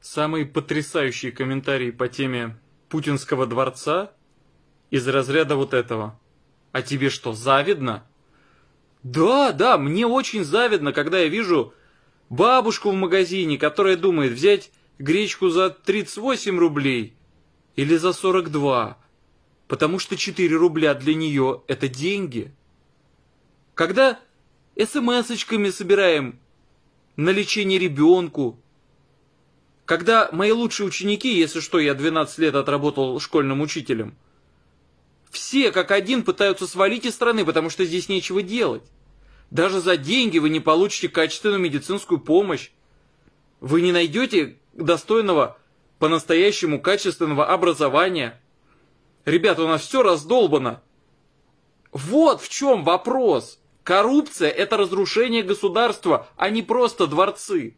Самый потрясающий комментарий по теме путинского дворца из разряда вот этого. А тебе что, завидно? Да, да, мне очень завидно, когда я вижу бабушку в магазине, которая думает взять гречку за 38 рублей или за 42, потому что 4 рубля для нее – это деньги. Когда смс-очками собираем на лечение ребенку, когда мои лучшие ученики, если что, я 12 лет отработал школьным учителем, все как один пытаются свалить из страны, потому что здесь нечего делать. Даже за деньги вы не получите качественную медицинскую помощь. Вы не найдете достойного, по-настоящему качественного образования. Ребята, у нас все раздолбано. Вот в чем вопрос. Коррупция – это разрушение государства, а не просто дворцы.